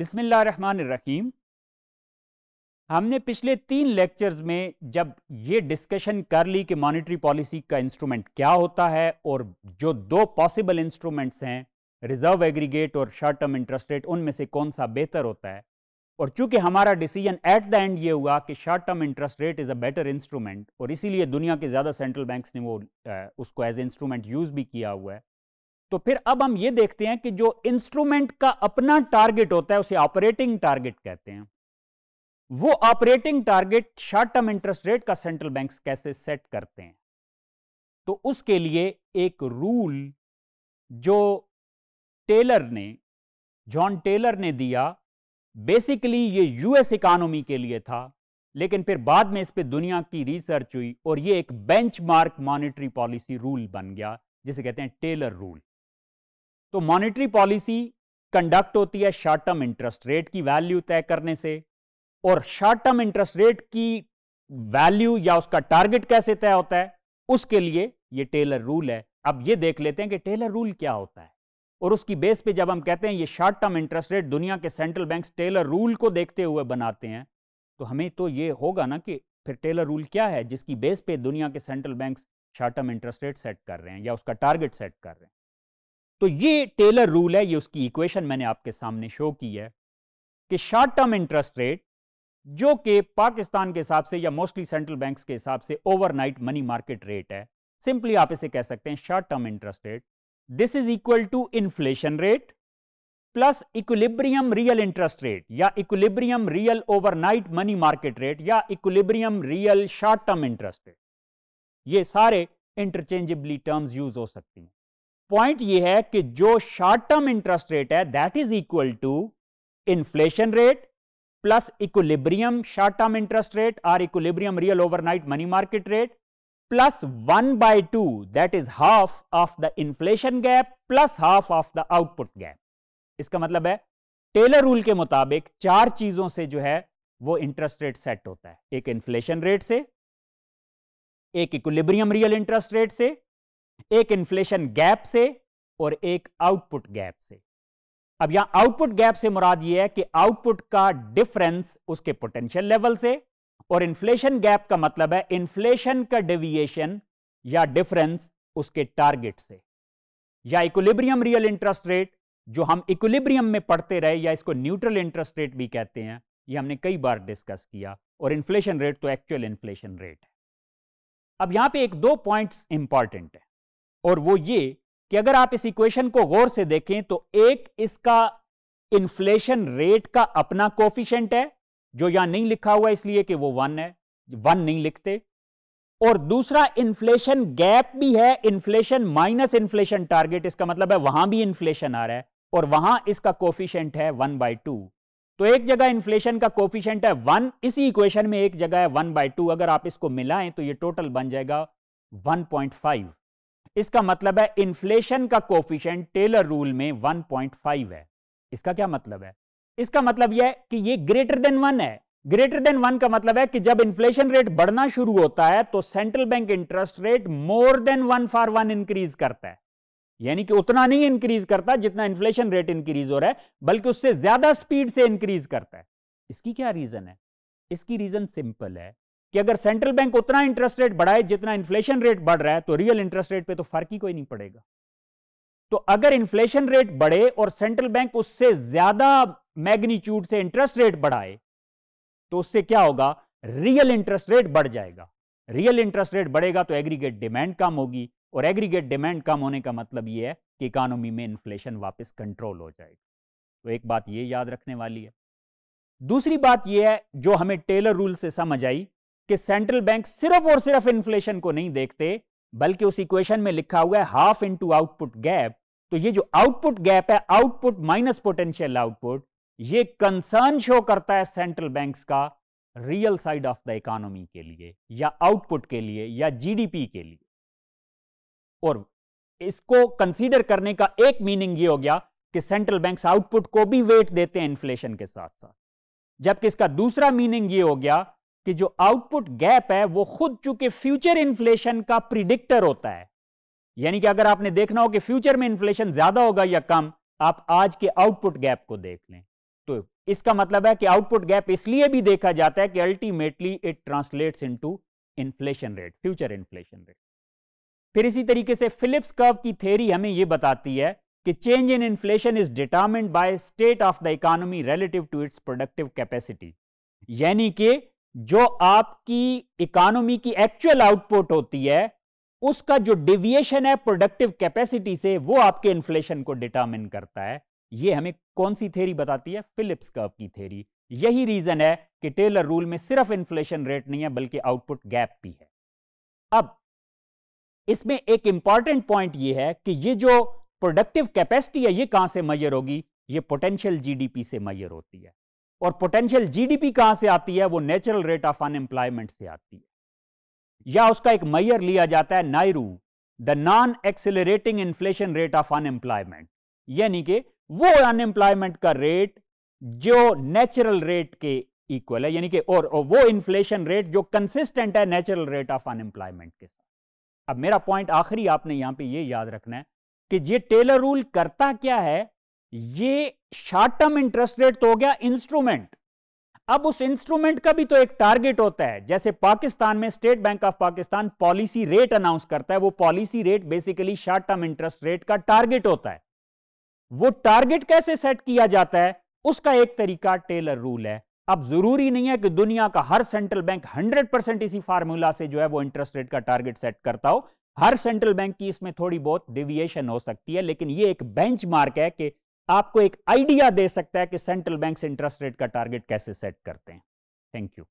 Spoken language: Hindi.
बिसमीम हमने पिछले तीन लेक्चर्स में जब ये डिस्कशन कर ली कि मॉनेटरी पॉलिसी का इंस्ट्रूमेंट क्या होता है और जो दो पॉसिबल इंस्ट्रूमेंट्स हैं रिजर्व एग्रीगेट और शॉर्ट टर्म इंटरेस्ट रेट उनमें से कौन सा बेहतर होता है और चूंकि हमारा डिसीजन एट द एंड ये हुआ कि short term interest rate is a better instrument और इसीलिए दुनिया के ज़्यादा सेंट्रल बैंक्स ने वो उसको एज ए इंस्ट्रूमेंट यूज़ भी किया हुआ है तो फिर अब हम ये देखते हैं कि जो इंस्ट्रूमेंट का अपना टारगेट होता है उसे ऑपरेटिंग टारगेट कहते हैं वो operating target short term interest rate का सेंट्रल बैंक कैसे सेट करते हैं तो उसके लिए एक रूल जो टेलर ने जॉन टेलर ने दिया बेसिकली ये यूएस इकोनॉमी के लिए था लेकिन फिर बाद में इस पर दुनिया की रिसर्च हुई और ये एक बेंचमार्क मॉनेटरी पॉलिसी रूल बन गया जिसे कहते हैं टेलर रूल तो मॉनेटरी पॉलिसी कंडक्ट होती है शॉर्ट टर्म इंटरेस्ट रेट की वैल्यू तय करने से और शॉर्ट टर्म इंटरेस्ट रेट की वैल्यू या उसका टारगेट कैसे तय होता है उसके लिए ये टेलर रूल है अब ये देख लेते हैं कि टेलर रूल क्या होता है और उसकी बेस पे जब हम कहते हैं ये शॉर्ट टर्म इंटरेस्ट रेट दुनिया के सेंट्रल बैंक्स टेलर रूल को देखते हुए बनाते हैं तो हमें तो ये होगा ना कि फिर टेलर रूल क्या है जिसकी बेस पे दुनिया के central banks short term interest rate set कर रहे हैं या उसका टारगेट सेट कर रहे हैं तो ये टेलर रूल है ये उसकी इक्वेशन मैंने आपके सामने शो की है कि शॉर्ट टर्म इंटरेस्ट रेट जो कि पाकिस्तान के हिसाब से या मोस्टली सेंट्रल बैंक्स के हिसाब से ओवरनाइट मनी मार्केट रेट है सिंपली आप इसे कह सकते हैं short term interest rate this is equal to inflation rate plus equilibrium real interest rate या equilibrium real overnight money market rate या equilibrium real short term interest rate ये सारे इंटरचेंजेबली टर्म्स यूज हो सकती हैं पॉइंट ये है कि जो शॉर्ट टर्म इंटरेस्ट रेट है that is equal to inflation rate plus equilibrium short term interest rate और equilibrium real overnight money market rate plus one by two that is half of the inflation gap plus half of the output gap इसका मतलब है टेलर रूल के मुताबिक चार चीजों से जो है वो इंटरेस्ट रेट सेट होता है एक इन्फ्लेशन रेट से एक इक्विलिब्रियम रियल इंटरेस्ट रेट से एक इन्फ्लेशन गैप से और एक आउटपुट गैप से अब यहां आउटपुट गैप से मुराद यह है कि आउटपुट का डिफरेंस उसके पोटेंशियल लेवल से और इन्फ्लेशन गैप का मतलब है इन्फ्लेशन का डेविएशन या डिफरेंस उसके टारगेट से या इक्विलिब्रियम रियल इंटरेस्ट रेट जो हम इक्विलिब्रियम में पढ़ते रहे या इसको न्यूट्रल इंटरेस्ट रेट भी कहते हैं ये हमने कई बार डिस्कस किया और इन्फ्लेशन रेट तो एक्चुअल इन्फ्लेशन रेट है अब यहां पे एक दो पॉइंट्स इंपॉर्टेंट है और वो ये कि अगर आप इस इक्वेशन को गौर से देखें तो एक इसका इन्फ्लेशन रेट का अपना कोफिशेंट है जो यहां नहीं लिखा हुआ इसलिए कि वो वन है वन नहीं लिखते और दूसरा इन्फ्लेशन गैप भी है इन्फ्लेशन माइनस इन्फ्लेशन टारगेट इसका मतलब है वहां भी इन्फ्लेशन आ रहा है और वहां इसका कोफिशेंट है वन बाय टू तो एक जगह इन्फ्लेशन का कोफिशेंट है वन इसी इक्वेशन में एक जगह है वन बाय टू अगर आप इसको मिलाएं तो ये टोटल बन जाएगा वन पॉइंट फाइव इसका मतलब है इन्फ्लेशन का कोफिशेंट टेलर रूल में 1.5 है इसका क्या मतलब है इसका मतलब यह कि ये ग्रेटर देन वन है ग्रेटर देन वन का मतलब है कि जब इन्फ्लेशन रेट बढ़ना शुरू होता है तो central bank interest rate more than one for one increase करता है यानी कि उतना नहीं इंक्रीज करता जितना इन्फ्लेशन रेट इंक्रीज हो रहा है बल्कि उससे ज्यादा स्पीड से इंक्रीज करता है इसकी क्या रीजन है इसकी रीजन सिंपल है कि अगर सेंट्रल बैंक उतना इंटरेस्ट रेट बढ़ाए जितना इन्फ्लेशन रेट बढ़ रहा है तो रियल इंटरेस्ट रेट पे तो फर्क ही कोई नहीं पड़ेगा तो अगर इन्फ्लेशन रेट बढ़े और सेंट्रल बैंक उससे ज्यादा मैग्नीट्यूड से इंटरेस्ट रेट बढ़ाए तो उससे क्या होगा रियल इंटरेस्ट रेट बढ़ जाएगा रियल इंटरेस्ट रेट बढ़ेगा तो एग्रीगेट डिमांड कम होगी और एग्रीगेट डिमांड कम होने का मतलब यह है कि इकोनॉमी में इन्फ्लेशन वापस कंट्रोल हो जाएगी तो एक बात यह याद रखने वाली है दूसरी बात यह है जो हमें टेलर रूल से समझ आई कि सेंट्रल बैंक सिर्फ और सिर्फ इन्फ्लेशन को नहीं देखते बल्कि उस इक्वेशन में लिखा हुआ है हाफ इंटू आउटपुट गैप तो ये जो आउटपुट गैप है आउटपुट माइनस पोटेंशियल आउटपुट ये कंसर्न शो करता है सेंट्रल बैंक्स का real side of the economy के लिए या आउटपुट के लिए या जीडीपी के लिए और इसको कंसीडर करने का एक मीनिंग ये हो गया कि सेंट्रल बैंक्स आउटपुट को भी वेट देते हैं इन्फ्लेशन के साथ साथ जबकि इसका दूसरा मीनिंग ये हो गया कि जो आउटपुट गैप है वो खुद चूंकि फ्यूचर इन्फ्लेशन का प्रिडिक्टर होता है यानी कि अगर आपने देखना हो कि फ्यूचर में इन्फ्लेशन ज्यादा होगा या कम आप आज के आउटपुट गैप को देख लें तो इसका मतलब है कि आउटपुट गैप इसलिए भी देखा जाता है कि ultimately it translates into inflation rate future inflation rate फिर इसी तरीके से फिलिप्स कर्व की थेरी हमें यह बताती है कि change in inflation is determined by state of the economy relative to its productive capacity यानी कि जो आपकी इकोनॉमी की एक्चुअल आउटपुट होती है उसका जो डिविएशन है प्रोडक्टिव कैपेसिटी से वो आपके इन्फ्लेशन को डिटर्मिन करता है ये हमें कौन सी थेरी बताती है फिलिप्स कर्व की थेरी यही रीजन है कि टेलर रूल में सिर्फ इन्फ्लेशन रेट नहीं है बल्कि आउटपुट गैप भी है अब इसमें एक इंपॉर्टेंट पॉइंट ये है कि ये जो प्रोडक्टिव कैपेसिटी है ये कहां से मयर होगी ये पोटेंशियल जीडीपी से मयर होती है और पोटेंशियल जीडीपी कहां से आती है वो नेचुरल रेट ऑफ अनएम्प्लॉयमेंट से आती है या उसका एक मैयर लिया जाता है NAIRU the non accelerating inflation rate of unemployment यानी कि वो अनएम्प्लॉयमेंट का रेट जो नेचुरल रेट के इक्वल है यानी कि और, और वो इन्फ्लेशन रेट जो कंसिस्टेंट है नेचुरल रेट ऑफ अनएम्प्लॉयमेंट के साथ अब मेरा पॉइंट आखिरी आपने यहां पे ये याद रखना है कि ये टेलर रूल करता क्या है ये शॉर्ट टर्म इंटरेस्ट रेट तो हो गया इंस्ट्रूमेंट अब उस इंस्ट्रूमेंट का भी तो एक टारगेट होता है जैसे पाकिस्तान में state bank of Pakistan policy rate announce करता है वो policy rate basically short term interest rate का टारगेट होता है वो टारगेट कैसे सेट किया जाता है उसका एक तरीका टेलर रूल है अब जरूरी नहीं है कि दुनिया का हर सेंट्रल बैंक 100 परसेंट इसी फार्मूला से जो है वो इंटरेस्ट रेट का टारगेट सेट करता हो हर सेंट्रल बैंक की इसमें थोड़ी बहुत डेविएशन हो सकती है लेकिन ये एक बेंचमार्क है कि आपको एक आइडिया दे सकता है कि सेंट्रल बैंक इंटरेस्ट रेट का टारगेट कैसे सेट करते हैं थैंक यू